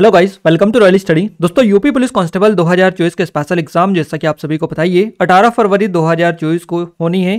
hello guys welcome to royal study दोस्तों UP police constable 2024 के special exam जैसा कि आप सभी को बताइए 18 फरवरी 2024 को होनी है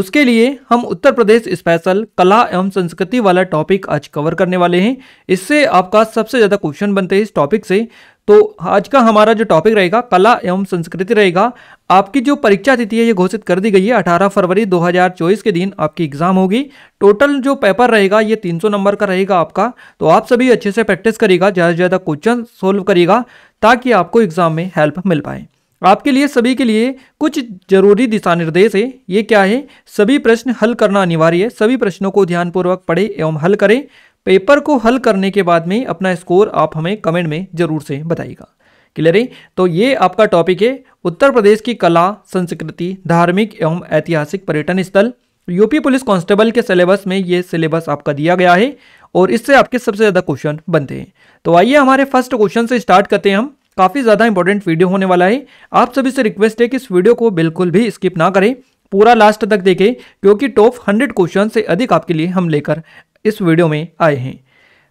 उसके लिए हम उत्तर प्रदेश स्पेशल कला एवं संस्कृति वाला टॉपिक आज कवर करने वाले हैं इससे आपका सबसे ज़्यादा क्वेश्चन बनते हैं इस टॉपिक से तो आज का हमारा जो टॉपिक रहेगा कला एवं संस्कृति रहेगा आपकी जो परीक्षा तिथि है ये घोषित कर दी गई है 18 फरवरी 2024 के दिन आपकी एग्ज़ाम होगी टोटल जो पेपर रहेगा ये 300 नंबर का रहेगा आपका तो आप सभी अच्छे से प्रैक्टिस करेगा ज़्यादा से ज़्यादा क्वेश्चन सोल्व करेगा ताकि आपको एग्ज़ाम में हेल्प मिल पाए आपके लिए सभी के लिए कुछ जरूरी दिशा निर्देश है ये क्या है सभी प्रश्न हल करना अनिवार्य है सभी प्रश्नों को ध्यानपूर्वक पढ़े एवं हल करें पेपर को हल करने के बाद में अपना स्कोर आप हमें कमेंट में ज़रूर से बताइएगा क्लियर है तो ये आपका टॉपिक है उत्तर प्रदेश की कला संस्कृति धार्मिक एवं ऐतिहासिक पर्यटन स्थल यूपी पुलिस कांस्टेबल के सिलेबस में ये सिलेबस आपका दिया गया है और इससे आपके सबसे ज़्यादा क्वेश्चन बनते हैं तो आइए हमारे फर्स्ट क्वेश्चन से स्टार्ट करते हैं हम काफ़ी ज़्यादा इंपॉर्टेंट वीडियो होने वाला है आप सभी से रिक्वेस्ट है कि इस वीडियो को बिल्कुल भी स्किप ना करें पूरा लास्ट तक देखें क्योंकि टॉप हंड्रेड क्वेश्चन से अधिक आपके लिए हम लेकर इस वीडियो में आए हैं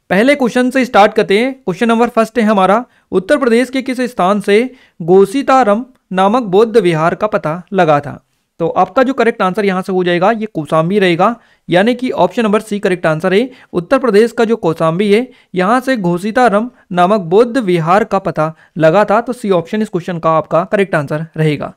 पहले क्वेश्चन से स्टार्ट करते हैं क्वेश्चन नंबर फर्स्ट है हमारा उत्तर प्रदेश के किस स्थान से गोसीतारम नामक बौद्ध विहार का पता लगा था तो आपका जो करेक्ट आंसर यहाँ से हो जाएगा ये कौसाम्बी रहेगा यानी कि option number C correct answer है उत्तर प्रदेश का जो कौसाम्बी है यहाँ से घोषितारम नामक बौद्ध विहार का पता लगा था तो सी ऑप्शन इस क्वेश्चन का आपका करेक्ट आंसर रहेगा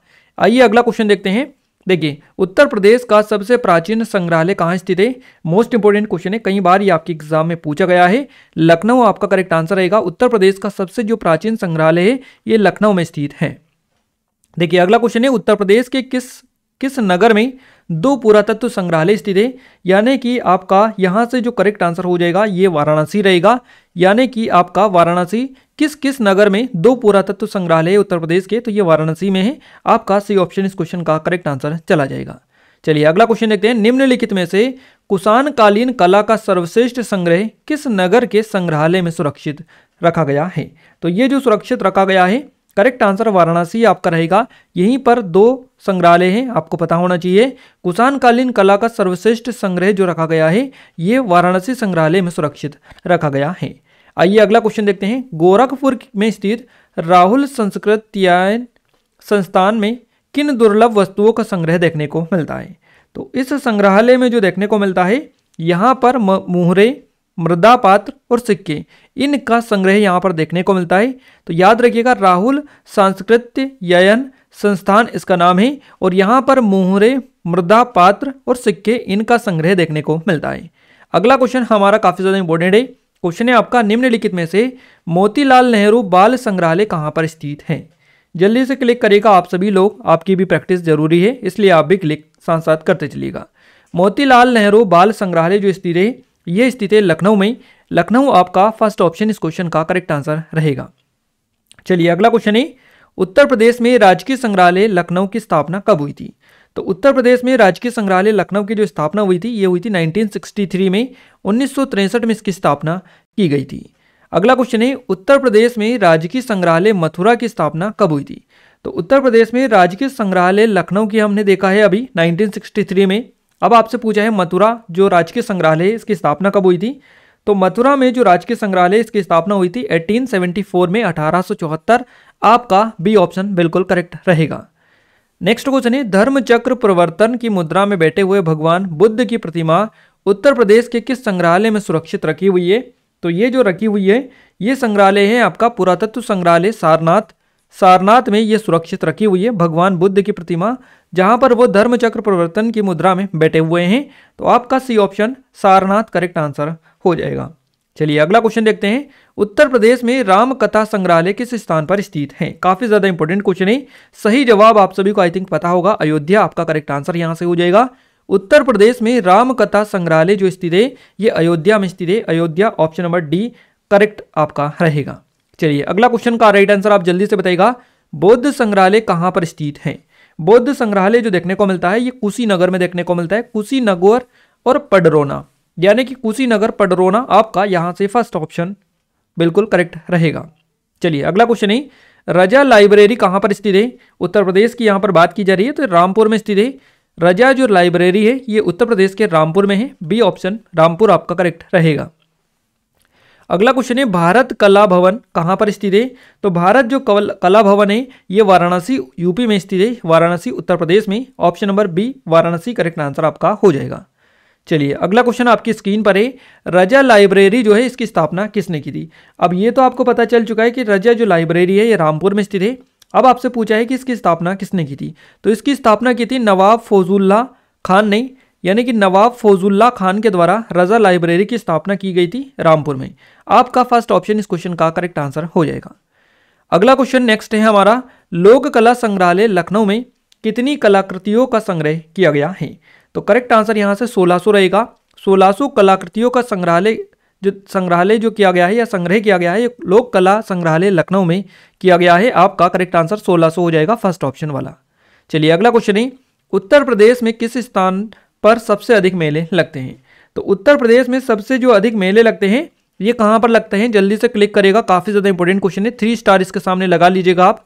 आइए अगला क्वेश्चन देखते हैं देखिए उत्तर प्रदेश का सबसे प्राचीन संग्रहालय कहाँ स्थित है मोस्ट इंपोर्टेंट क्वेश्चन है कई बार ये आपके एग्जाम में पूछा गया है लखनऊ आपका करेक्ट आंसर रहेगा उत्तर प्रदेश का सबसे जो प्राचीन संग्रहालय है ये लखनऊ में स्थित है देखिए अगला क्वेश्चन है उत्तर प्रदेश के किस किस नगर में दो पुरातत्व संग्रहालय स्थित है यानी कि आपका यहाँ से जो करेक्ट आंसर हो जाएगा ये वाराणसी रहेगा यानी कि आपका वाराणसी किस किस नगर में दो पुरातत्व संग्रहालय उत्तर प्रदेश के तो ये वाराणसी में है आपका सी ऑप्शन इस क्वेश्चन का करेक्ट आंसर चला जाएगा चलिए अगला क्वेश्चन देखते हैं निम्नलिखित में से कुषाणकालीन कला का सर्वश्रेष्ठ संग्रह किस नगर के संग्रहालय में सुरक्षित रखा गया है तो ये जो सुरक्षित रखा गया है करेक्ट आंसर वाराणसी आपका रहेगा यहीं पर दो संग्रहालय हैं आपको पता होना चाहिए कुशानकालीन कला का सर्वश्रेष्ठ संग्रह जो रखा गया है ये वाराणसी संग्रहालय में सुरक्षित रखा गया है आइए अगला क्वेश्चन देखते हैं गोरखपुर में स्थित राहुल संस्कृत्यायन संस्थान में किन दुर्लभ वस्तुओं का संग्रह देखने को मिलता है तो इस संग्रहालय में जो देखने को मिलता है यहाँ पर मोहरे मृदा पात्र और सिक्के इनका संग्रह यहाँ पर देखने को मिलता है तो याद रखिएगा राहुल सांस्कृत्य ययन संस्थान इसका नाम है और यहाँ पर मुहरे मृदा पात्र और सिक्के इनका संग्रह देखने को मिलता है अगला क्वेश्चन हमारा काफ़ी ज़्यादा इंपॉर्टेंट है क्वेश्चन है आपका निम्नलिखित में से मोतीलाल नेहरू बाल संग्रहालय कहाँ पर स्थित है जल्दी से क्लिक करेगा आप सभी लोग आपकी भी प्रैक्टिस जरूरी है इसलिए आप भी क्लिक साथ साथ करते चलिएगा मोतीलाल नेहरू बाल संग्रहालय जो स्थित है ये स्थित है लखनऊ में लखनऊ आपका फर्स्ट ऑप्शन इस क्वेश्चन का करेक्ट आंसर रहेगा चलिए अगला क्वेश्चन है उत्तर प्रदेश में राजकीय संग्रहालय लखनऊ की स्थापना कब हुई थी तो उत्तर प्रदेश में राजकीय संग्रहालय लखनऊ की जो स्थापना हुई थी ये हुई थी 1963 में उन्नीस में इसकी स्थापना की गई थी अगला क्वेश्चन है उत्तर प्रदेश में राजकीय संग्रहालय मथुरा की स्थापना कब हुई थी तो उत्तर प्रदेश में राजकीय संग्रहालय लखनऊ की हमने देखा है अभी 1963 में अब आपसे पूछा है मथुरा जो राजकीय संग्रहालय है इसकी स्थापना कब हुई थी तो मथुरा में जो राजकीय संग्रहालय इसकी स्थापना हुई थी 1874 में 1874 आपका बी ऑप्शन बिल्कुल करेक्ट रहेगा नेक्स्ट क्वेश्चन है धर्म चक्र प्रवर्तन की मुद्रा में बैठे हुए भगवान बुद्ध की प्रतिमा उत्तर प्रदेश के किस संग्रहालय में सुरक्षित रखी हुई है तो ये जो रखी हुई है ये संग्रहालय है आपका पुरातत्व संग्रहालय सारनाथ सारनाथ में ये सुरक्षित रखी हुई है भगवान बुद्ध की प्रतिमा जहाँ पर वो धर्मचक्र प्रवर्तन की मुद्रा में बैठे हुए हैं तो आपका C option Sarnath correct answer हो जाएगा चलिए अगला क्वेश्चन देखते हैं उत्तर प्रदेश में राम कथा संग्रहालय किस स्थान पर स्थित है काफी ज्यादा इंपॉर्टेंट क्वेश्चन है सही जवाब आप सभी को आई थिंक पता होगा अयोध्या आपका करेक्ट आंसर यहाँ से हो जाएगा उत्तर प्रदेश में राम कथा संग्रहालय जो स्थित है ये अयोध्या में स्थित है Ayodhya option number D correct आपका रहेगा चलिए अगला क्वेश्चन का राइट आंसर आप जल्दी से बताइएगा बौद्ध संग्रहालय कहाँ पर स्थित है बौद्ध संग्रहालय जो देखने को मिलता है ये कुशीनगर में देखने को मिलता है कुशीनगर और पडरोना यानी कि कुशीनगर पडरोना आपका यहाँ से फर्स्ट ऑप्शन बिल्कुल करेक्ट रहेगा चलिए अगला क्वेश्चन है रजा लाइब्रेरी कहाँ पर स्थित है उत्तर प्रदेश की यहाँ पर बात की जा रही है तो रामपुर में स्थित है रजा जो लाइब्रेरी है ये उत्तर प्रदेश के रामपुर में है बी ऑप्शन रामपुर आपका करेक्ट रहेगा अगला क्वेश्चन है भारत कला भवन कहाँ पर स्थित है तो भारत जो कवल कला भवन है ये वाराणसी यूपी में स्थित है वाराणसी उत्तर प्रदेश में option number B Varanasi correct answer आपका हो जाएगा चलिए अगला क्वेश्चन आपकी स्क्रीन पर है रजा लाइब्रेरी जो है इसकी स्थापना किसने की थी अब ये तो आपको पता चल चुका है कि रजा जो लाइब्रेरी है ये रामपुर में स्थित है अब आपसे पूछा है कि इसकी स्थापना किसने की थी तो इसकी स्थापना की थी नवाब फौजुल्ला खान ने यानी कि नवाब फौजुल्ला खान के द्वारा रज़ा लाइब्रेरी की स्थापना की गई थी रामपुर में आपका फर्स्ट ऑप्शन इस क्वेश्चन का करेक्ट आंसर हो जाएगा अगला क्वेश्चन नेक्स्ट है हमारा लोक कला संग्रहालय लखनऊ में कितनी कलाकृतियों का संग्रह किया गया है तो करेक्ट आंसर यहाँ से 1600 रहेगा 1600 कलाकृतियों का संग्रहालय जो संग्रहालय जो किया गया है या संग्रह किया गया है लोक कला संग्रहालय लखनऊ में किया गया है आपका करेक्ट आंसर 1600 हो जाएगा फर्स्ट ऑप्शन वाला चलिए अगला क्वेश्चन है उत्तर प्रदेश में किस स्थान पर सबसे अधिक मेले लगते हैं तो उत्तर प्रदेश में सबसे जो अधिक मेले लगते हैं ये कहाँ पर लगते हैं जल्दी से क्लिक करेगा काफ़ी ज़्यादा इंपॉर्टेंट क्वेश्चन है थ्री स्टार इसके सामने लगा लीजिएगा आप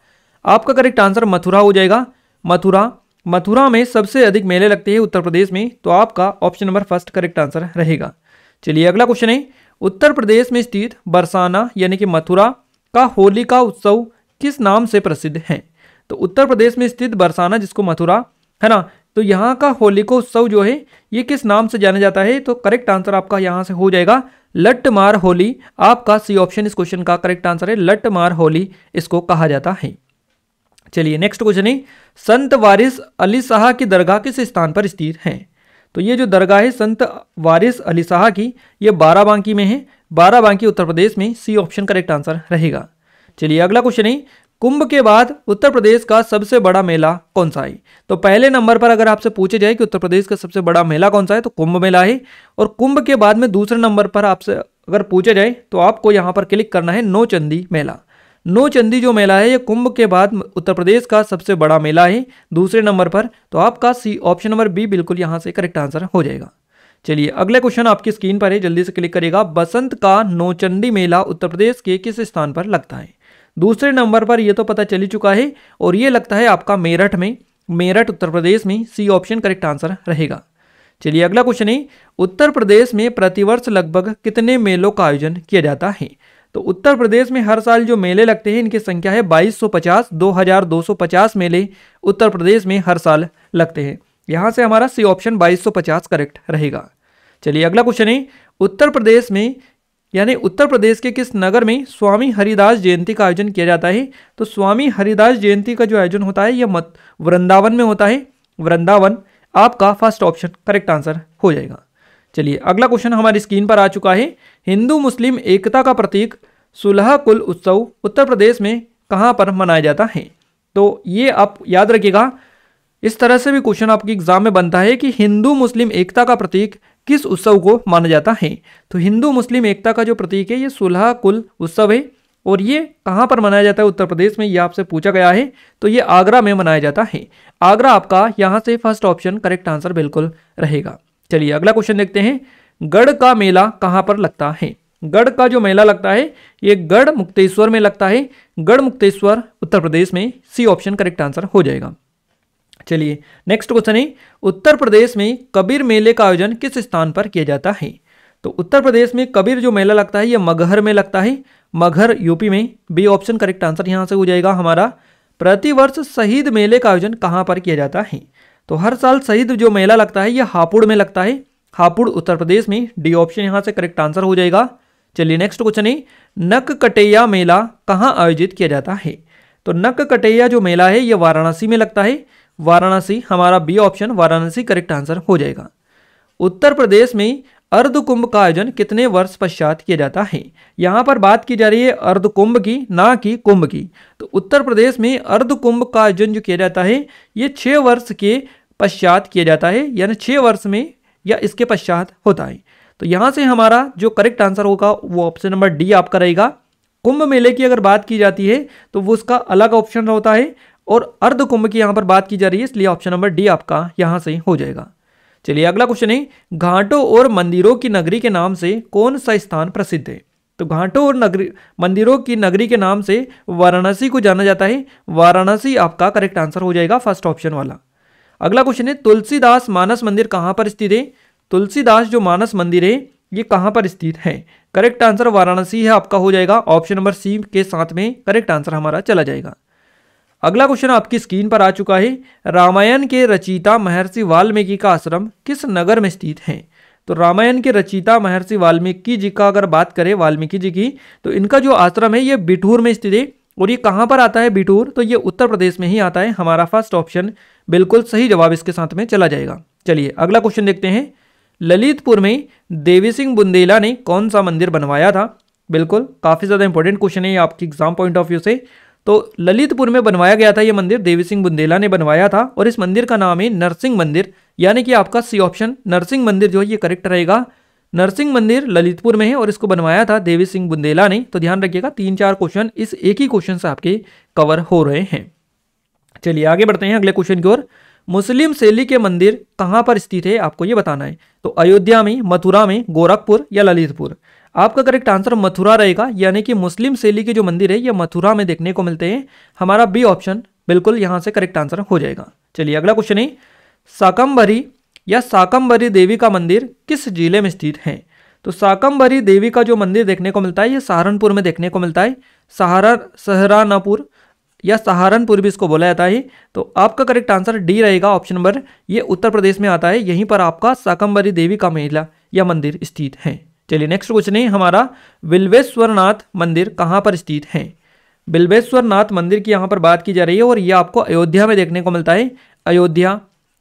आपका करेक्ट आंसर मथुरा हो जाएगा मथुरा मथुरा में सबसे अधिक मेले लगते हैं उत्तर प्रदेश में तो आपका option number first correct answer रहेगा चलिए अगला क्वेश्चन है उत्तर प्रदेश में स्थित बरसाना यानी कि मथुरा का होली का उत्सव किस नाम से प्रसिद्ध है तो उत्तर प्रदेश में स्थित बरसाना जिसको मथुरा है ना तो यहाँ का होलिको उत्सव जो है ये किस नाम से जाना जाता है तो करेक्ट आंसर आपका यहाँ से हो जाएगा मार होली आपका सी ऑप्शन इस क्वेश्चन का करेक्ट आंसर है मार होली इसको कहा जाता है चलिए नेक्स्ट क्वेश्चन है संत वारिस अली शाह की दरगाह किस स्थान पर स्थित है तो ये जो दरगाह है संत वारिस अली शाह की ये बाराबांकी में है बाराबांकी उत्तर प्रदेश में सी ऑप्शन करेक्ट आंसर रहेगा चलिए अगला क्वेश्चन है कुंभ के बाद उत्तर प्रदेश का सबसे बड़ा मेला कौन सा है तो पहले नंबर पर अगर आपसे पूछे जाए कि उत्तर प्रदेश का सबसे बड़ा मेला कौन सा है तो कुंभ मेला है और कुंभ के बाद में दूसरे नंबर पर आपसे अगर पूछा जाए तो आपको यहाँ पर क्लिक करना है नौचंदी चंदी मेला नौचंदी जो मेला है ये कुंभ के बाद उत्तर प्रदेश का सबसे बड़ा मेला है दूसरे नंबर पर तो आपका सी ऑप्शन नंबर बी बिल्कुल यहाँ से करेक्ट आंसर हो जाएगा चलिए अगले क्वेश्चन आपकी स्क्रीन पर है जल्दी से क्लिक करेगा बसंत का नौचंदी मेला उत्तर प्रदेश के किस स्थान पर लगता है दूसरे नंबर पर यह तो पता चली चुका है और ये लगता है आपका मेरठ में मेरठ उत्तर प्रदेश में सी ऑप्शन करेक्ट आंसर रहेगा चलिए अगला क्वेश्चन है उत्तर प्रदेश में प्रतिवर्ष लगभग कितने मेलों का आयोजन किया जाता है तो उत्तर प्रदेश में हर साल जो मेले लगते हैं इनकी संख्या है 2250 2250 मेले उत्तर प्रदेश में हर साल लगते हैं यहाँ से हमारा सी ऑप्शन 2250 करेक्ट रहेगा चलिए अगला क्वेश्चन है उत्तर प्रदेश में यानी उत्तर प्रदेश के किस नगर में स्वामी हरिदास जयंती का आयोजन किया जाता है तो स्वामी हरिदास जयंती का जो आयोजन होता है यह मत वृंदावन में होता है वृंदावन आपका फर्स्ट ऑप्शन करेक्ट आंसर हो जाएगा चलिए अगला क्वेश्चन हमारी स्क्रीन पर आ चुका है हिंदू मुस्लिम एकता का प्रतीक सुलह कुल उत्सव उत्तर प्रदेश में कहाँ पर मनाया जाता है तो ये आप याद रखिएगा इस तरह से भी क्वेश्चन आपके एग्जाम में बनता है कि हिंदू मुस्लिम एकता का प्रतीक किस उत्सव को माना जाता है तो हिंदू मुस्लिम एकता का जो प्रतीक है ये सुलह कुल उत्सव है और ये कहाँ पर मनाया जाता है उत्तर प्रदेश में ये आपसे पूछा गया है तो ये आगरा में मनाया जाता है आगरा आपका यहाँ से फर्स्ट ऑप्शन करेक्ट आंसर बिल्कुल रहेगा चलिए अगला क्वेश्चन देखते हैं गढ़ का मेला कहाँ पर लगता है गढ़ का जो मेला लगता है ये गढ़ मुक्तेश्वर में लगता है गढ़ मुक्तेश्वर उत्तर प्रदेश में सी ऑप्शन करेक्ट आंसर हो जाएगा चलिए नेक्स्ट क्वेश्चन है उत्तर प्रदेश में कबीर मेले का आयोजन किस स्थान पर किया जाता है तो उत्तर प्रदेश में कबीर जो मेला लगता है यह मगहर में लगता है मगहर यूपी में बी ऑप्शन करेक्ट आंसर यहाँ से हो जाएगा हमारा प्रतिवर्ष शहीद मेले का आयोजन कहाँ पर किया जाता है तो हर साल शहीद जो मेला लगता है यह हापुड़ में लगता है हापुड़ उत्तर प्रदेश में डी ऑप्शन यहाँ से करेक्ट आंसर हो जाएगा चलिए नेक्स्ट क्वेश्चन है नक कटैया मेला कहाँ आयोजित किया जाता है तो नक कटैया जो मेला है यह वाराणसी में लगता है वाराणसी हमारा B option Varanasi correct answer हो जाएगा उत्तर प्रदेश में अर्ध कुंभ का आयोजन कितने वर्ष पश्चात किया जाता है यहाँ पर बात की जा रही है अर्ध कुंभ की ना कि कुंभ की तो उत्तर प्रदेश में अर्ध कुंभ का आयोजन जो किया जाता है ये छः वर्ष के पश्चात किया जाता है यानी छः वर्ष में या इसके पश्चात होता है तो यहाँ से हमारा जो करेक्ट आंसर होगा वो ऑप्शन नंबर डी आपका रहेगा कुंभ मेले की अगर बात की जाती है तो वो उसका अलग ऑप्शन होता है और अर्ध कुंभ की यहाँ पर बात की जा रही है इसलिए ऑप्शन नंबर डी आपका यहाँ से हो जाएगा चलिए अगला क्वेश्चन है घाटों और मंदिरों की नगरी के नाम से कौन सा स्थान प्रसिद्ध है तो घाटों और नगरी मंदिरों की नगरी के नाम से वाराणसी को जाना जाता है वाराणसी आपका करेक्ट आंसर हो जाएगा फर्स्ट ऑप्शन वाला अगला क्वेश्चन है तुलसीदास मानस मंदिर कहाँ पर स्थित है तुलसीदास जो मानस मंदिर है ये कहाँ पर स्थित है करेक्ट आंसर वाराणसी है आपका हो जाएगा ऑप्शन नंबर सी के साथ में करेक्ट आंसर हमारा चला जाएगा अगला क्वेश्चन आपकी स्क्रीन पर आ चुका है रामायण के रचिता महर्षि वाल्मीकि का आश्रम किस नगर में स्थित है तो रामायण के रचिता महर्षि वाल्मीकि जी का अगर बात करें वाल्मीकि जी की तो इनका जो आश्रम है ये बिठूर में स्थित है और ये कहाँ पर आता है बिठूर तो ये उत्तर प्रदेश में ही आता है हमारा फर्स्ट ऑप्शन बिल्कुल सही जवाब इसके साथ में चला जाएगा चलिए अगला क्वेश्चन देखते हैं ललितपुर में देवी सिंह बुंदेला ने कौन सा मंदिर बनवाया था बिल्कुल काफ़ी ज़्यादा इंपॉर्टेंट क्वेश्चन है आपकी एग्जाम पॉइंट ऑफ व्यू से तो ललितपुर में बनवाया गया था यह मंदिर देवी सिंह बुंदेला ने बनवाया था और इस मंदिर का नाम है नरसिंह मंदिर यानी कि आपका सी ऑप्शन नरसिंह मंदिर जो है ये करेक्ट रहेगा नरसिंह मंदिर ललितपुर में है और इसको बनवाया था देवी सिंह बुंदेला ने तो ध्यान रखिएगा तीन चार क्वेश्चन इस एक ही क्वेश्चन से आपके कवर हो रहे हैं चलिए आगे बढ़ते हैं अगले क्वेश्चन की ओर मुस्लिम शैली के मंदिर कहाँ पर स्थित है आपको ये बताना है तो अयोध्या में मथुरा में गोरखपुर या ललितपुर आपका करेक्ट आंसर मथुरा रहेगा यानी कि मुस्लिम शैली के जो मंदिर है ये मथुरा में देखने को मिलते हैं हमारा बी ऑप्शन बिल्कुल यहाँ से करेक्ट आंसर हो जाएगा चलिए अगला क्वेश्चन है साकम्बरी या साकम्बरी देवी का मंदिर किस जिले में स्थित है तो साकम्बरी देवी का जो मंदिर देखने को मिलता है ये सहारनपुर में देखने को मिलता है सहारा सहरानापुर या सहारनपुर भी इसको बोला जाता है तो आपका करेक्ट आंसर डी रहेगा ऑप्शन नंबर ये उत्तर प्रदेश में आता है यहीं पर आपका साकम्बरी देवी का मेला या मंदिर स्थित है चलिए नेक्स्ट क्वेश्चन है हमारा बिल्वेश्वरनाथ मंदिर कहाँ पर स्थित है बिल्वेश्वरनाथ मंदिर की यहाँ पर बात की जा रही है और ये आपको अयोध्या में देखने को मिलता है अयोध्या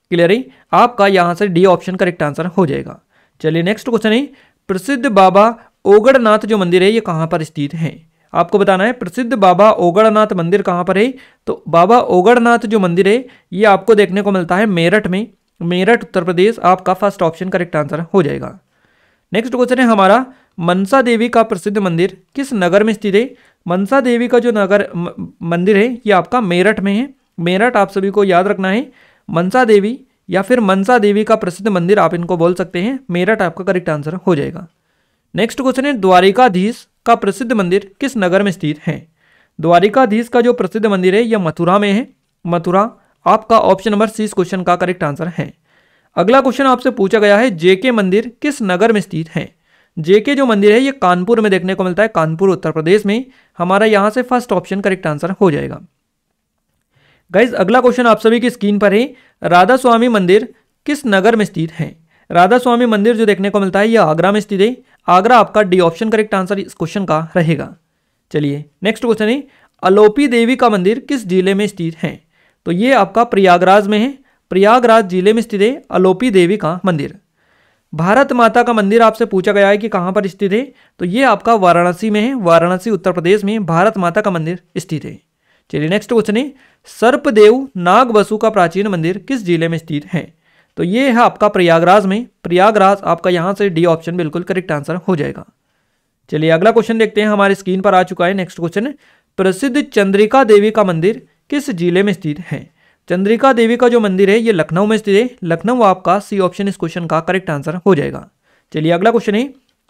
क्लियर है आपका यहाँ से डी ऑप्शन करेक्ट आंसर हो जाएगा चलिए नेक्स्ट क्वेश्चन है प्रसिद्ध बाबा ओगड़नाथ जो मंदिर है ये कहाँ पर स्थित है आपको बताना है प्रसिद्ध बाबा ओगड़नाथ मंदिर कहाँ पर है तो बाबा ओगड़नाथ जो मंदिर है ये आपको देखने को मिलता है मेरठ में मेरठ उत्तर प्रदेश आपका फर्स्ट ऑप्शन करेक्ट आंसर हो जाएगा नेक्स्ट क्वेश्चन है हमारा मनसा देवी का प्रसिद्ध मंदिर किस नगर में स्थित है मनसा देवी का जो नगर मंदिर है ये आपका मेरठ में है मेरठ आप सभी को याद रखना है मनसा देवी या फिर मनसा देवी का प्रसिद्ध मंदिर आप इनको बोल सकते हैं मेरठ आपका करेक्ट आंसर हो जाएगा नेक्स्ट क्वेश्चन है द्वारिकाधीश का प्रसिद्ध मंदिर किस नगर में स्थित है द्वारिकाधीश का जो प्रसिद्ध मंदिर है यह मथुरा में है मथुरा आपका ऑप्शन नंबर सी इस क्वेश्चन का करेक्ट आंसर है अगला क्वेश्चन आपसे पूछा गया है जेके मंदिर किस नगर में स्थित है जेके जो मंदिर है ये कानपुर में देखने को मिलता है कानपुर उत्तर प्रदेश में हमारा यहाँ से फर्स्ट ऑप्शन करेक्ट आंसर हो जाएगा गाइज अगला क्वेश्चन आप सभी की स्क्रीन पर है राधा स्वामी मंदिर किस नगर में स्थित है राधा स्वामी मंदिर जो देखने को मिलता है यह आगरा में स्थित है आगरा आपका डी ऑप्शन करेक्ट आंसर इस क्वेश्चन का रहेगा चलिए नेक्स्ट क्वेश्चन है अलोपी देवी का मंदिर किस जिले में स्थित है तो ये आपका प्रयागराज में है प्रयागराज जिले में स्थित है अलोपी देवी का मंदिर भारत माता का मंदिर आपसे पूछा गया है कि कहाँ पर स्थित है तो ये आपका वाराणसी में है वाराणसी उत्तर प्रदेश में भारत माता का मंदिर स्थित है चलिए नेक्स्ट क्वेश्चन है सर्पदेव नाग बसु का प्राचीन मंदिर किस जिले में स्थित है तो ये है आपका प्रयागराज में प्रयागराज आपका यहाँ से डी ऑप्शन बिल्कुल करेक्ट आंसर हो जाएगा चलिए अगला क्वेश्चन देखते हैं हमारे स्क्रीन पर आ चुका है नेक्स्ट क्वेश्चन प्रसिद्ध चंद्रिका देवी का मंदिर किस जिले में स्थित है चंद्रिका देवी का जो मंदिर है ये लखनऊ में स्थित है लखनऊ आपका सी ऑप्शन इस क्वेश्चन का करेक्ट आंसर हो जाएगा चलिए अगला क्वेश्चन है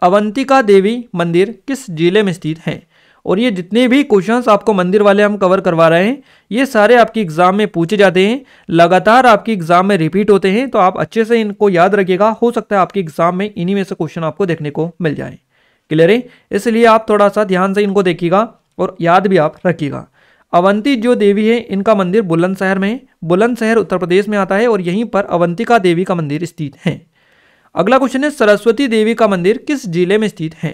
अवंतिका देवी मंदिर किस जिले में स्थित है और ये जितने भी क्वेश्चंस आपको मंदिर वाले हम कवर करवा रहे हैं ये सारे आपकी एग्ज़ाम में पूछे जाते हैं लगातार आपकी एग्ज़ाम में रिपीट होते हैं तो आप अच्छे से इनको याद रखिएगा हो सकता है आपकी एग्ज़ाम में इन्हीं में से क्वेश्चन आपको देखने को मिल जाए क्लियर है इसलिए आप थोड़ा सा ध्यान से इनको देखिएगा और याद भी आप रखिएगा अवंती जो देवी है इनका मंदिर बुलंदशहर में है बुलंदशहर उत्तर प्रदेश में आता है और यहीं पर अवंतिका देवी का मंदिर स्थित है अगला क्वेश्चन है सरस्वती देवी का मंदिर किस जिले में स्थित है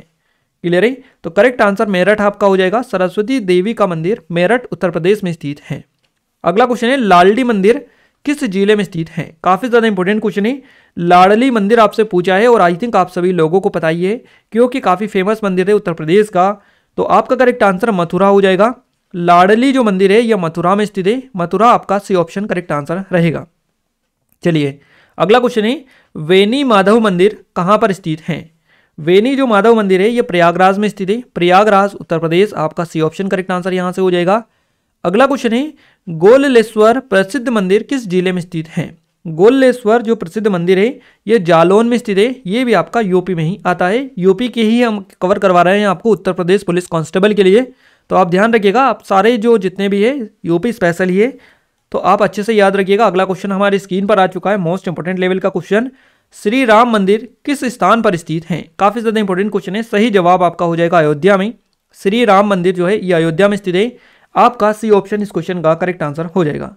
क्लियर है तो करेक्ट आंसर मेरठ आपका हो जाएगा सरस्वती देवी का मंदिर मेरठ उत्तर प्रदेश में स्थित है अगला क्वेश्चन है लालडी मंदिर किस जिले में स्थित है काफ़ी ज़्यादा इंपॉर्टेंट क्वेश्चन है लाडली मंदिर आपसे पूछा है और आई थिंक आप सभी लोगों को पता ही है क्योंकि काफ़ी फेमस मंदिर है उत्तर प्रदेश का तो आपका करेक्ट आंसर मथुरा हो जाएगा लाडली जो मंदिर है यह मथुरा में स्थित है मथुरा आपका सी ऑप्शन करेक्ट आंसर रहेगा चलिए अगला क्वेश्चन है वेनी माधव मंदिर कहाँ पर स्थित है वेनी जो माधव मंदिर है यह प्रयागराज में स्थित है प्रयागराज उत्तर प्रदेश आपका सी ऑप्शन करेक्ट आंसर यहाँ से हो जाएगा अगला क्वेश्चन है गोलेश्वर प्रसिद्ध मंदिर किस जिले में स्थित है गोलेश्वर जो प्रसिद्ध मंदिर है यह जालौन में स्थित है ये भी आपका यूपी में ही आता है यूपी के ही हम कवर करवा रहे हैं आपको उत्तर प्रदेश पुलिस कांस्टेबल के लिए तो आप ध्यान रखिएगा आप सारे जो जितने भी है यूपी स्पेशल ही है तो आप अच्छे से याद रखिएगा अगला क्वेश्चन हमारी स्क्रीन पर आ चुका है मोस्ट इंपॉर्टेंट लेवल का क्वेश्चन श्री राम मंदिर किस स्थान पर स्थित है काफ़ी ज़्यादा इंपॉर्टेंट क्वेश्चन है सही जवाब आपका हो जाएगा अयोध्या में श्री राम मंदिर जो है ये अयोध्या में स्थित है आपका सी ऑप्शन इस क्वेश्चन का करेक्ट आंसर हो जाएगा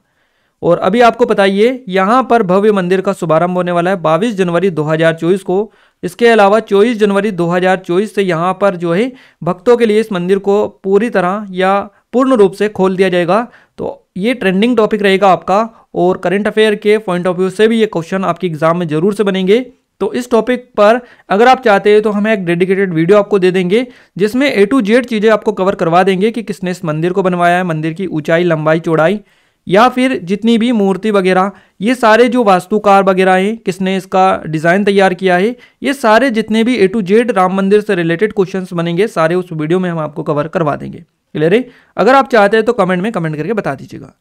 और अभी आपको बताइए यहाँ पर भव्य मंदिर का शुभारंभ होने वाला है 22 जनवरी 2024 को इसके अलावा 24 जनवरी 2024 से यहाँ पर जो है भक्तों के लिए इस मंदिर को पूरी तरह या पूर्ण रूप से खोल दिया जाएगा तो ये ट्रेंडिंग टॉपिक रहेगा आपका और करंट अफेयर के पॉइंट ऑफ व्यू से भी ये क्वेश्चन आपके एग्जाम में जरूर से बनेंगे तो इस टॉपिक पर अगर आप चाहते हैं तो हम एक डेडिकेटेड वीडियो आपको दे देंगे जिसमें ए टू जेड चीज़ें आपको कवर करवा देंगे कि किसने इस मंदिर को बनवाया है मंदिर की ऊंचाई लंबाई चौड़ाई या फिर जितनी भी मूर्ति वगैरह ये सारे जो वास्तुकार वगैरह हैं किसने इसका डिज़ाइन तैयार किया है ये सारे जितने भी ए टू जेड राम मंदिर से रिलेटेड क्वेश्चंस बनेंगे सारे उस वीडियो में हम आपको कवर करवा देंगे क्लियर है अगर आप चाहते हैं तो कमेंट में कमेंट करके बता दीजिएगा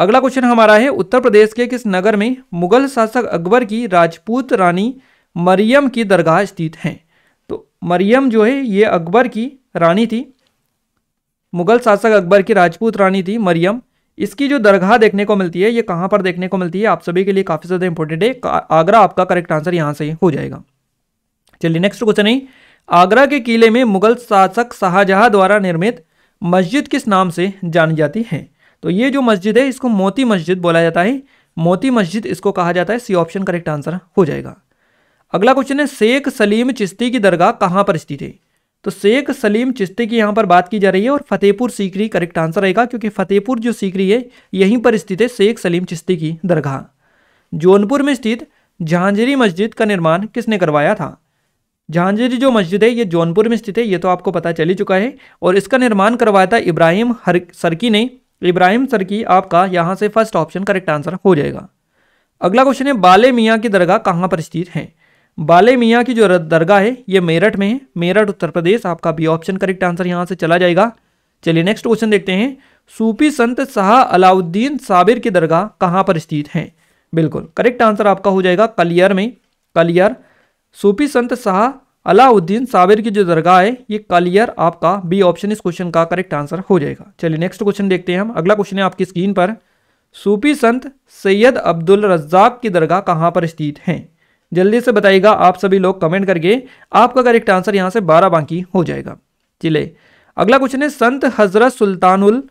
अगला क्वेश्चन हमारा है उत्तर प्रदेश के किस नगर में मुगल शासक अकबर की राजपूत रानी मरियम की दरगाह स्थित हैं तो मरियम जो है ये अकबर की रानी थी मुगल शासक अकबर की राजपूत रानी थी मरियम इसकी जो दरगाह देखने को मिलती है ये कहाँ पर देखने को मिलती है आप सभी के लिए काफ़ी ज़्यादा इंपॉर्टेंट है आगरा आपका करेक्ट आंसर यहाँ से हो जाएगा चलिए नेक्स्ट क्वेश्चन है आगरा के किले में मुगल शासक शाहजहां द्वारा निर्मित मस्जिद किस नाम से जानी जाती है तो ये जो मस्जिद है इसको मोती मस्जिद बोला जाता है मोती मस्जिद इसको कहा जाता है सी ऑप्शन करेक्ट आंसर हो जाएगा अगला क्वेश्चन है शेख सलीम चिश्ती की दरगाह कहाँ पर स्थित है तो शेख सलीम चिश्ती की यहाँ पर बात की जा रही है और फतेहपुर सीकरी करेक्ट आंसर रहेगा क्योंकि फतेहपुर जो सीकरी है यहीं पर स्थित है शेख सलीम चिश्ती की दरगाह जौनपुर में स्थित झांझरी मस्जिद का निर्माण किसने करवाया था झांझरी जो मस्जिद है ये जौनपुर में स्थित है ये तो आपको पता चल ही चुका है और इसका निर्माण करवाया था इब्राहिम हर सरकी ने इब्राहिम सरकी आपका यहाँ से फर्स्ट ऑप्शन करेक्ट आंसर हो जाएगा अगला क्वेश्चन है बाले मियाँ की दरगाह कहाँ पर स्थित है बाले मियाँ की जो दरगाह है ये मेरठ में है मेरठ उत्तर प्रदेश आपका बी ऑप्शन करेक्ट आंसर यहाँ से चला जाएगा चलिए नेक्स्ट क्वेश्चन देखते हैं सूफी संत शाह अलाउद्दीन साबिर की दरगाह कहाँ पर स्थित हैं बिल्कुल करेक्ट आंसर आपका हो जाएगा कलियर में कलियर सूफी संत शाह अलाउद्दीन साबिर की जो दरगाह है ये कलियर आपका बी ऑप्शन इस क्वेश्चन का करेक्ट आंसर हो जाएगा चलिए नेक्स्ट क्वेश्चन देखते हैं हम अगला क्वेश्चन है आपकी स्क्रीन पर सूफी संत सैयद अब्दुल रज्जाक की दरगाह कहाँ पर स्थित हैं जल्दी से बताइएगा आप सभी लोग कमेंट करके आपका करेक्ट आंसर यहाँ से बारह बाकी हो जाएगा चले अगला क्वेश्चन है संत हजरत सुल्तानुल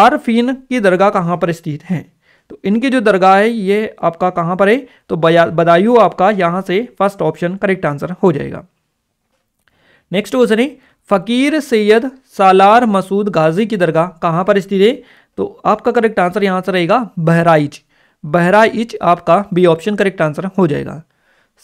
आरफीन की दरगाह कहाँ पर स्थित है तो इनकी जो दरगाह है ये आपका कहाँ पर है तो बदायू आपका यहाँ से फर्स्ट ऑप्शन करेक्ट आंसर हो जाएगा नेक्स्ट क्वेश्चन है फ़कीर सैयद सालार मसूद गाजी की दरगाह कहाँ पर स्थित है तो आपका करेक्ट आंसर यहाँ से रहेगा बहराइच बहराइच आपका बी ऑप्शन करेक्ट आंसर हो जाएगा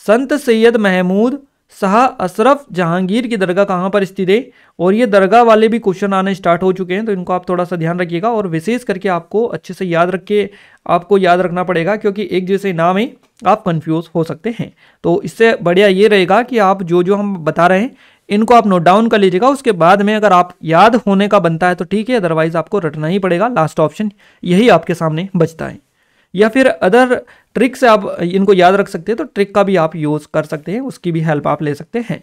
संत सैयद महमूद शाह अशरफ जहांगीर की दरगाह कहाँ पर स्थित है और ये दरगाह वाले भी क्वेश्चन आने स्टार्ट हो चुके हैं तो इनको आप थोड़ा सा ध्यान रखिएगा और विशेष करके आपको अच्छे से याद रख के आपको याद रखना पड़ेगा क्योंकि एक जैसे नाम है आप कंफ्यूज हो सकते हैं तो इससे बढ़िया ये रहेगा कि आप जो जो हम बता रहे हैं इनको आप नोट डाउन कर लीजिएगा उसके बाद में अगर आप याद होने का बनता है तो ठीक है अदरवाइज आपको रटना ही पड़ेगा लास्ट ऑप्शन यही आपके सामने बचता है या फिर अदर ट्रिक से आप इनको याद रख सकते हैं तो ट्रिक का भी आप यूज़ कर सकते हैं उसकी भी हेल्प आप ले सकते हैं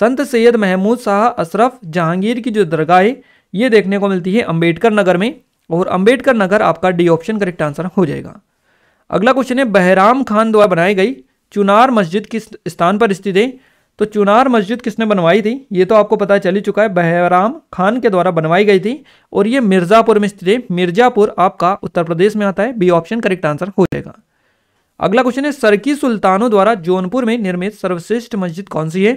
संत सैयद महमूद शाह अशरफ जहांगीर की जो दरगाह है ये देखने को मिलती है अम्बेडकर नगर में और अम्बेडकर नगर आपका डी ऑप्शन करेक्ट आंसर हो जाएगा अगला क्वेश्चन है बहराम खान द्वारा बनाई गई चुनार मस्जिद किस स्थान पर स्थित है तो चुनार मस्जिद किसने बनवाई थी ये तो आपको पता चल ही चुका है बहराम खान के द्वारा बनवाई गई थी और ये मिर्ज़ापुर में स्थित है मिर्ज़ापुर आपका उत्तर प्रदेश में आता है बी ऑप्शन करेक्ट आंसर हो जाएगा अगला क्वेश्चन है सरकी सुल्तानों द्वारा जौनपुर में निर्मित सर्वश्रेष्ठ मस्जिद कौन सी है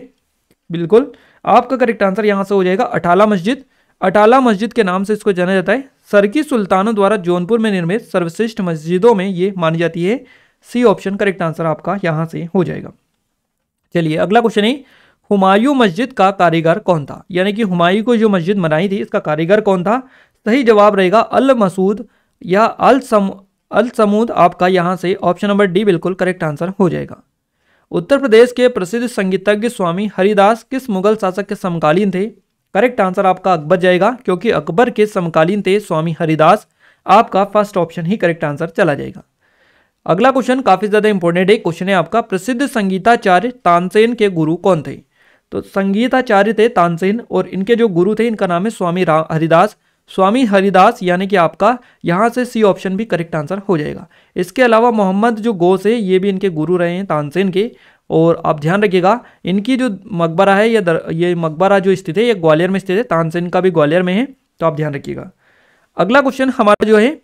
बिल्कुल आपका करेक्ट आंसर यहाँ से हो जाएगा अटाला मस्जिद अटाला मस्जिद के नाम से इसको जाना जाता है सरकी सुल्तानों द्वारा जौनपुर में निर्मित सर्वश्रेष्ठ मस्जिदों में ये मानी जाती है सी ऑप्शन करेक्ट आंसर आपका यहाँ से हो जाएगा चलिए अगला क्वेश्चन है हुमायूं मस्जिद का कारीगर कौन था यानी कि हुमायूं को जो मस्जिद बनाई थी इसका कारीगर कौन था सही जवाब रहेगा अल मसूद या अल सम अल समूद आपका यहाँ से ऑप्शन नंबर डी बिल्कुल करेक्ट आंसर हो जाएगा उत्तर प्रदेश के प्रसिद्ध संगीतज्ञ स्वामी हरिदास किस मुगल शासक के समकालीन थे करेक्ट आंसर आपका अकबर जाएगा क्योंकि अकबर के समकालीन थे स्वामी हरिदास आपका फर्स्ट ऑप्शन ही करेक्ट आंसर चला जाएगा अगला क्वेश्चन काफी ज्यादा इंपॉर्टेंट है क्वेश्चन है आपका प्रसिद्ध संगीताचार्य तानसेन के गुरु कौन थे तो संगीताचार्य थे तानसेन और इनके जो गुरु थे इनका नाम है स्वामी हरिदास स्वामी हरिदास यानी कि आपका यहाँ से सी ऑप्शन भी करेक्ट आंसर हो जाएगा इसके अलावा मोहम्मद जो गोस है ये भी इनके गुरु रहे हैं तानसेन के और आप ध्यान रखिएगा इनकी जो मकबरा है या ये मकबरा जो स्थित है ये ग्वालियर में स्थित है तानसेन का भी ग्वालियर में है तो आप ध्यान रखिएगा अगला क्वेश्चन हमारा जो है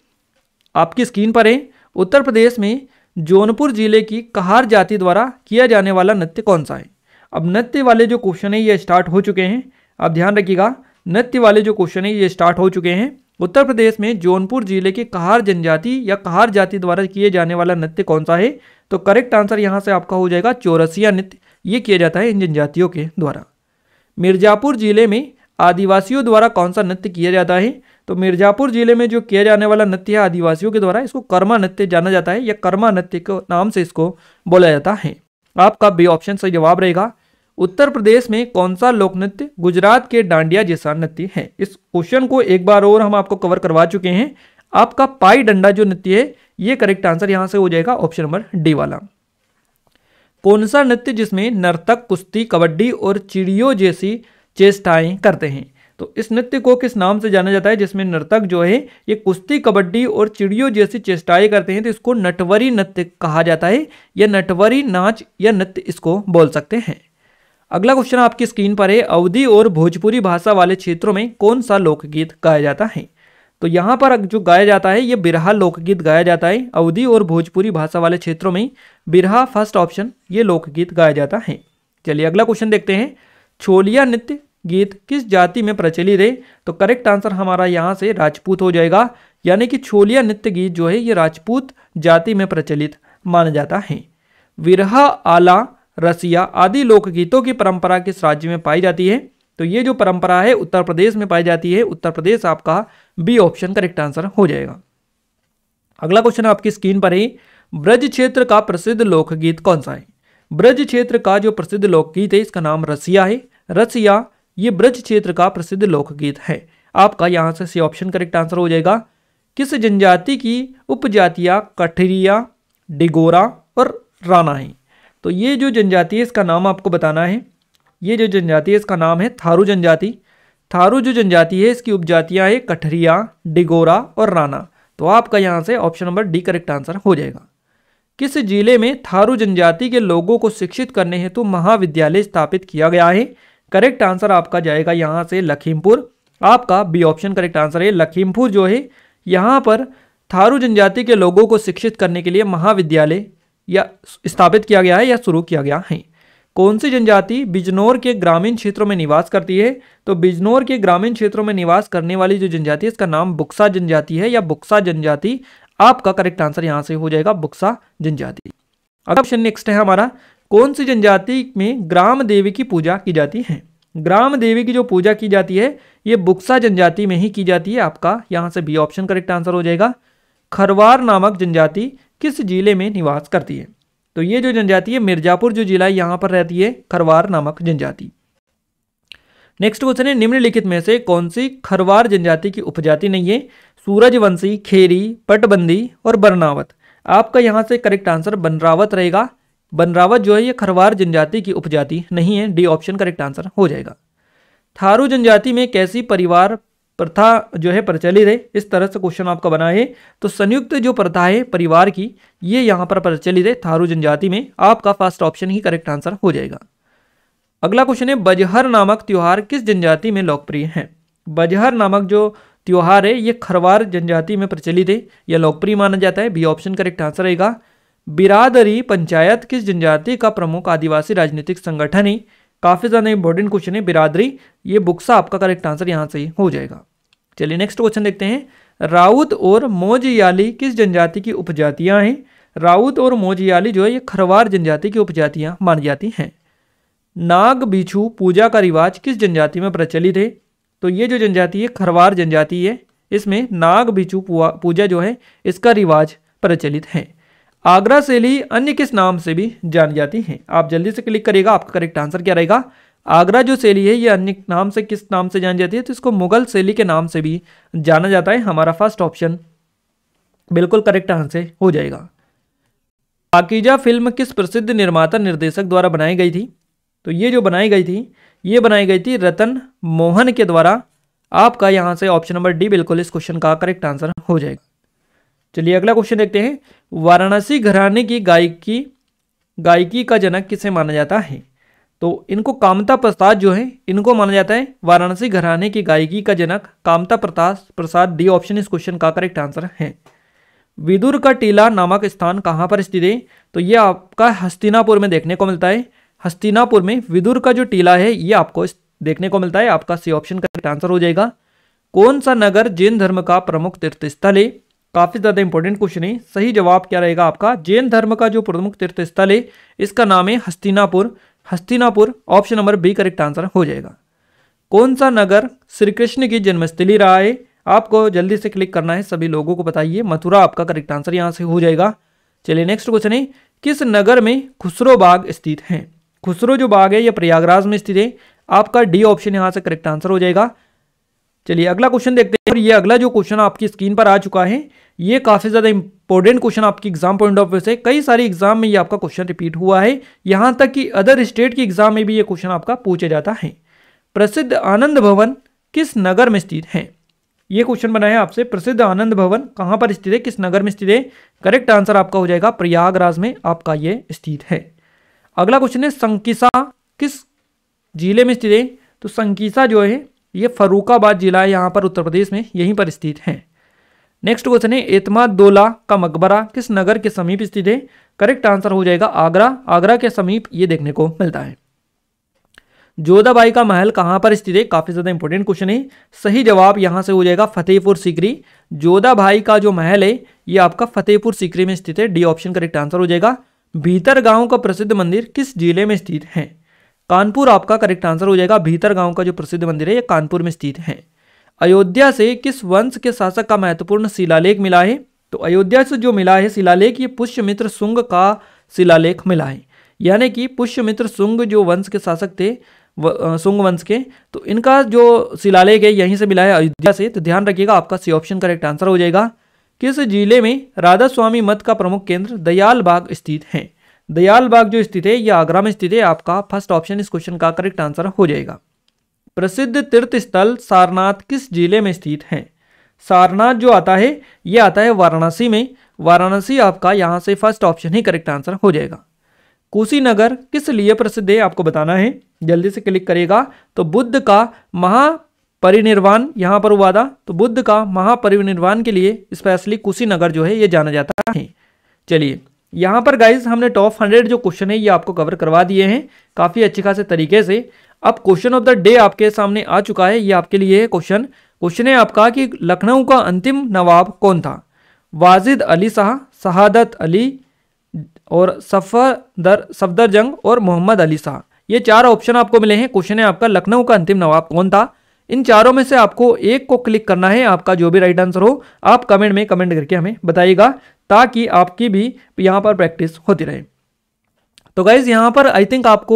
आपकी स्क्रीन पर है उत्तर प्रदेश में जौनपुर जिले की कहार जाति द्वारा किया जाने वाला नृत्य कौन सा है अब नृत्य वाले जो क्वेश्चन है ये स्टार्ट हो चुके हैं अब ध्यान रखिएगा नृत्य वाले जो क्वेश्चन है ये स्टार्ट हो चुके हैं उत्तर प्रदेश में जौनपुर जिले के कहार जनजाति या कहार जाति द्वारा किए जाने वाला नृत्य कौन सा है तो करेक्ट आंसर यहाँ से आपका हो जाएगा चौरसिया नृत्य ये किया जाता है इन जनजातियों के द्वारा मिर्जापुर जिले में आदिवासियों द्वारा कौन सा नृत्य किया जाता है तो मिर्जापुर जिले में जो किया जाने वाला नृत्य है आदिवासियों के द्वारा इसको कर्मा नृत्य जाना जाता है या कर्मा नृत्य के नाम से इसको बोला जाता है आपका बी ऑप्शन सही जवाब रहेगा उत्तर प्रदेश में कौन सा लोक नृत्य गुजरात के डांडिया जैसा नृत्य है इस क्वेश्चन को एक बार और हम आपको कवर करवा चुके हैं आपका पाई डंडा जो नृत्य है ये करेक्ट आंसर यहां से हो जाएगा ऑप्शन नंबर डी वाला कौन सा नृत्य जिसमें नर्तक कुश्ती कबड्डी और चिड़ियों जैसी चेष्टाएं करते हैं तो इस नृत्य को किस नाम से जाना जाता है जिसमें नर्तक जो है ये कुश्ती कबड्डी और चिड़ियों जैसी चेष्टाएं करते हैं तो इसको नटवरी नृत्य कहा जाता है या नटवरी नाच या नृत्य इसको बोल सकते हैं अगला क्वेश्चन आपकी स्क्रीन पर है अवधि और भोजपुरी भाषा वाले क्षेत्रों में कौन सा लोकगीत गाया जाता है तो यहाँ पर जो गाया जाता है ये बिरहा लोकगीत गाया जाता है अवधि और भोजपुरी भाषा वाले क्षेत्रों में बिरहा फर्स्ट ऑप्शन ये लोकगीत गाया जाता है चलिए अगला क्वेश्चन देखते हैं छोलिया नृत्य गीत किस जाति में प्रचलित है तो करेक्ट आंसर हमारा यहाँ से राजपूत हो जाएगा यानी कि छोलिया नृत्य गीत जो है ये राजपूत जाति में प्रचलित माना जाता है विरह आला रसिया आदि लोकगीतों की परंपरा किस राज्य में पाई जाती है तो ये जो परंपरा है उत्तर प्रदेश में पाई जाती है उत्तर प्रदेश आपका बी ऑप्शन करेक्ट आंसर हो जाएगा अगला क्वेश्चन आपकी स्क्रीन पर है ब्रज क्षेत्र का प्रसिद्ध लोकगीत कौन सा है ब्रज क्षेत्र का जो प्रसिद्ध लोकगीत है इसका नाम रसिया है रसिया ये ब्रज क्षेत्र का प्रसिद्ध लोकगीत है आपका यहाँ से सी ऑप्शन करेक्ट आंसर हो जाएगा किस जनजाति की उपजातियाँ कठरिया डिगोरा और राना है तो ये जो जनजाति है इसका नाम आपको बताना है ये जो जनजाति है इसका नाम है थारू जनजाति थारू जो जनजाति है इसकी उपजातियाँ है कठरिया डिगोरा और राना तो आपका यहाँ से option number D correct answer हो जाएगा किस जिले में थारू जनजाति के लोगों को शिक्षित करने हेतु तो महाविद्यालय स्थापित किया गया है करेक्ट आंसर आपका जाएगा यहाँ से लखीमपुर आपका बी ऑप्शन करेक्ट आंसर है लखीमपुर जो है यहाँ पर थारू जनजाति के लोगों को शिक्षित करने के लिए महाविद्यालय या स्थापित किया गया है या शुरू किया गया है कौन सी जनजाति बिजनौर के ग्रामीण क्षेत्रों में निवास करती है तो बिजनौर के ग्रामीण क्षेत्रों में निवास करने वाली जो जनजाति है इसका नाम बुक्सा जनजाति है या बुक्सा जनजाति आपका करेक्ट आंसर यहाँ से हो जाएगा बुक्सा जनजाति अगला ऑप्शन नेक्स्ट है हमारा कौन सी जनजाति में ग्राम देवी की पूजा की जाती है ग्राम देवी की जो पूजा की जाती है ये बुक्सा जनजाति में ही की जाती है आपका यहाँ से बी ऑप्शन करेक्ट आंसर हो जाएगा खरवार नामक जनजाति किस जिले में निवास करती है तो ये जो जनजाति है मिर्जापुर जो जिला है यहाँ पर रहती है खरवार नामक जनजाति नेक्स्ट क्वेश्चन है निम्नलिखित में से कौन सी खरवार जनजाति की उपजाति नहीं है सूरजवंशी खेरी पटबंदी और बरनावत आपका यहाँ से करेक्ट आंसर बनरावत रहेगा बनरावत जो है ये खरवार जनजाति की उपजाति नहीं है डी ऑप्शन करेक्ट आंसर हो जाएगा थारू जनजाति में कैसी परिवार प्रथा जो है प्रचलित है इस तरह से क्वेश्चन आपका बना है तो संयुक्त जो प्रथा है परिवार की ये यहाँ पर प्रचलित है थारू जनजाति में आपका फर्स्ट ऑप्शन ही करेक्ट आंसर हो जाएगा अगला क्वेश्चन है बजहर नामक त्यौहार किस जनजाति में लोकप्रिय है बजहर नामक जो त्यौहार है ये खरवार जनजाति में प्रचलित है यह लोकप्रिय माना जाता है बी ऑप्शन करेक्ट आंसर रहेगा बिरादरी पंचायत किस जनजाति का प्रमुख आदिवासी राजनीतिक संगठन है काफ़ी ज़्यादा इंपॉर्टेंट क्वेश्चन है बिरादरी ये बुक्सा आपका करेक्ट आंसर यहाँ से हो जाएगा चलिए नेक्स्ट क्वेश्चन देखते हैं राउत और मोजियाली किस जनजाति की उपजातियाँ हैं राउत और मोजयाली जो है ये खरवार जनजाति की उपजातियाँ मानी जाती हैं नाग बिछू पूजा का रिवाज किस जनजाति में प्रचलित है तो ये जो जनजाति है खरवार जनजाति है इसमें नाग बिछू पूजा जो है इसका रिवाज प्रचलित है आगरा शैली अन्य किस नाम से भी जानी जाती है आप जल्दी से क्लिक करिएगा आपका करेक्ट आंसर क्या रहेगा आगरा जो शैली है ये अन्य नाम से किस नाम से जानी जाती है तो इसको मुगल शैली के नाम से भी जाना जाता है हमारा फर्स्ट ऑप्शन बिल्कुल करेक्ट आंसर हो जाएगा पाकिजा फिल्म किस प्रसिद्ध निर्माता निर्देशक द्वारा बनाई गई थी तो ये जो बनाई गई थी ये बनाई गई थी रतन मोहन के द्वारा आपका यहाँ से ऑप्शन नंबर डी बिल्कुल इस क्वेश्चन का करेक्ट आंसर हो जाएगा चलिए अगला क्वेश्चन देखते हैं वाराणसी घराने की गायकी गायकी का जनक किसे माना जाता है तो इनको कामता प्रसाद जो है इनको माना जाता है वाराणसी घराने की गायकी का जनक कामता प्रताश प्रसाद डी ऑप्शन इस क्वेश्चन का करेक्ट आंसर है विदुर का टीला नामक स्थान कहाँ पर स्थित है तो ये आपका हस्तिनापुर में देखने को मिलता है हस्तिनापुर में विदुर का जो टीला है ये आपको देखने को मिलता है आपका सी ऑप्शन का आंसर हो जाएगा कौन सा नगर जैन धर्म का प्रमुख तीर्थस्थल है काफ़ी ज़्यादा इंपॉर्टेंट क्वेश्चन है सही जवाब क्या रहेगा आपका जैन धर्म का जो प्रमुख तीर्थ स्थल है इसका नाम है Hastinapur Hastinapur option number B correct answer हो जाएगा कौन सा नगर श्री कृष्ण की जन्मस्थली रहा है आपको जल्दी से क्लिक करना है सभी लोगों को बताइए मथुरा आपका करेक्ट आंसर यहाँ से हो जाएगा चलिए नेक्स्ट क्वेश्चन है किस नगर में खुसरो बाग स्थित है खुसरो जो बाग है यह प्रयागराज में स्थित है आपका डी ऑप्शन यहाँ से करेक्ट आंसर हो जाएगा चलिए अगला क्वेश्चन देखते हैं और ये अगला जो क्वेश्चन आपकी स्क्रीन पर आ चुका है ये काफ़ी ज़्यादा इंपॉर्टेंट क्वेश्चन आपकी एग्जाम पॉइंट ऑफ व्यू से कई सारे एग्जाम में ये आपका क्वेश्चन रिपीट हुआ है यहाँ तक कि अदर स्टेट के एग्जाम में भी ये क्वेश्चन आपका पूछा जाता है प्रसिद्ध आनंद भवन किस नगर में स्थित है ये क्वेश्चन बनाया आपसे प्रसिद्ध आनंद भवन कहाँ पर स्थित है किस नगर में स्थित है करेक्ट आंसर आपका हो जाएगा प्रयागराज में आपका ये स्थित है अगला क्वेश्चन है संकिसा किस जिले में स्थित है तो संकिसा जो है ये फरूखाबाद जिला है यहाँ पर उत्तर प्रदेश में यहीं पर स्थित है नेक्स्ट क्वेश्चन है एतमाद दोला का मकबरा किस नगर के समीप स्थित है करेक्ट आंसर हो जाएगा आगरा आगरा के समीप ये देखने को मिलता है जोधाबाई का महल कहाँ पर स्थित है काफ़ी ज़्यादा इंपॉर्टेंट क्वेश्चन है सही जवाब यहाँ से हो जाएगा फतेहपुर सिकरी जोधाबाई का जो महल है ये आपका फतेहपुर सिकरी में स्थित है डी ऑप्शन करेक्ट आंसर हो जाएगा भीतर गांव का प्रसिद्ध मंदिर किस जिले में स्थित है कानपुर आपका करेक्ट आंसर हो जाएगा भीतर गांव का जो प्रसिद्ध मंदिर है ये कानपुर में स्थित है अयोध्या से किस वंश के शासक का महत्वपूर्ण शिलालेख मिला है तो अयोध्या से जो मिला है शिलालेख ये पुष्यमित्र सुंग का शिलालेख मिला है यानी कि पुष्यमित्र सुंग जो वंश के शासक थे सुंग वंश के तो इनका जो शिलालेख है यहीं से मिला है अयोध्या से तो ध्यान रखिएगा आपका सी ऑप्शन करेक्ट आंसर हो जाएगा किस जिले में राधा स्वामी मत का प्रमुख केंद्र दयाल बाग स्थित है दयाल बाग जो स्थित है यह आगरा में स्थित है आपका फर्स्ट ऑप्शन इस क्वेश्चन का करेक्ट आंसर हो जाएगा प्रसिद्ध तीर्थ स्थल सारनाथ किस जिले में स्थित है सारनाथ जो आता है ये आता है वाराणसी में वाराणसी आपका यहाँ से फर्स्ट ऑप्शन ही करेक्ट आंसर हो जाएगा कुशीनगर किस लिए प्रसिद्ध है आपको बताना है जल्दी से क्लिक करेगा तो बुद्ध का महा परिनिर्वाण यहाँ पर हुआ था तो बुद्ध का महापरिनिर्वाण के लिए स्पेशली कुशीनगर जो है ये जाना जाता है चलिए यहाँ पर गाइज हमने टॉप हंड्रेड जो क्वेश्चन है ये आपको कवर करवा दिए हैं काफ़ी अच्छे खासे तरीके से अब क्वेश्चन ऑफ द डे आपके सामने आ चुका है ये आपके लिए है क्वेश्चन क्वेश्चन है आपका कि लखनऊ का अंतिम नवाब कौन था वाजिद अली शाह शहादत अली और दर सफदर जंग और मोहम्मद अली शाह ये चार ऑप्शन आपको मिले हैं क्वेश्चन है आपका लखनऊ का अंतिम नवाब कौन था इन चारों में से आपको एक को क्लिक करना है आपका जो भी राइट आंसर हो आप कमेंट में कमेंट करके हमें बताइएगा ताकि आपकी भी यहाँ पर प्रैक्टिस होती रहे तो गाइज़ यहाँ पर आई थिंक आपको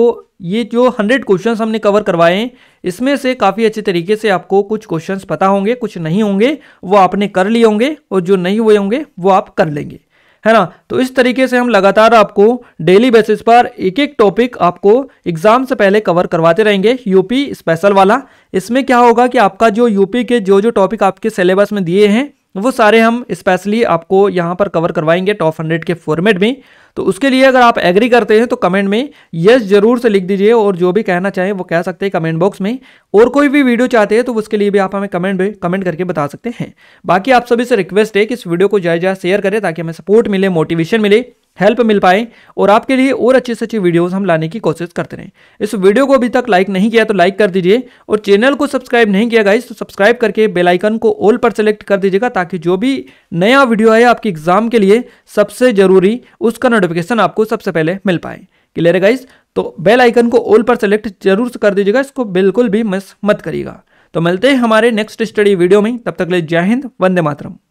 ये जो हंड्रेड क्वेश्चन हमने कवर करवाए हैं इसमें से काफ़ी अच्छे तरीके से आपको कुछ क्वेश्चन पता होंगे कुछ नहीं होंगे वो आपने कर लिए होंगे और जो नहीं हुए होंगे वो आप कर लेंगे है ना तो इस तरीके से हम लगातार आपको डेली बेसिस पर एक एक टॉपिक आपको एग्जाम से पहले कवर करवाते रहेंगे यूपी स्पेशल वाला इसमें क्या होगा कि आपका जो यूपी के जो जो टॉपिक आपके सिलेबस में दिए हैं वो सारे हम स्पेशली आपको यहाँ पर कवर करवाएंगे टॉप हंड्रेड के फॉर्मेट में तो उसके लिए अगर आप एग्री करते हैं तो कमेंट में यस जरूर से लिख दीजिए और जो भी कहना चाहें वो कह सकते हैं कमेंट बॉक्स में और कोई भी वीडियो चाहते हैं तो उसके लिए भी आप हमें कमेंट में कमेंट करके बता सकते हैं बाकी आप सभी से रिक्वेस्ट है कि इस वीडियो को जाए जाए शेयर करें ताकि हमें सपोर्ट मिले मोटिवेशन मिले हेल्प मिल पाए और आपके लिए और अच्छे से अच्छी वीडियोस हम लाने की कोशिश करते रहें इस वीडियो को अभी तक लाइक नहीं किया तो लाइक कर दीजिए और चैनल को सब्सक्राइब नहीं किया गाइज तो सब्सक्राइब करके बेलाइकन को ऑल पर सेलेक्ट कर दीजिएगा ताकि जो भी नया वीडियो आए आपके एग्जाम के लिए सबसे जरूरी उसका नोटिफिकेशन आपको सबसे पहले मिल पाए क्लियर है गाइज तो बेल आइकन को ऑल पर सेलेक्ट जरूर कर दीजिएगा इसको बिल्कुल भी मिस मत करिएगा तो मिलते हैं हमारे नेक्स्ट स्टडी वीडियो में तब तक ले जय हिंद वंदे मातरम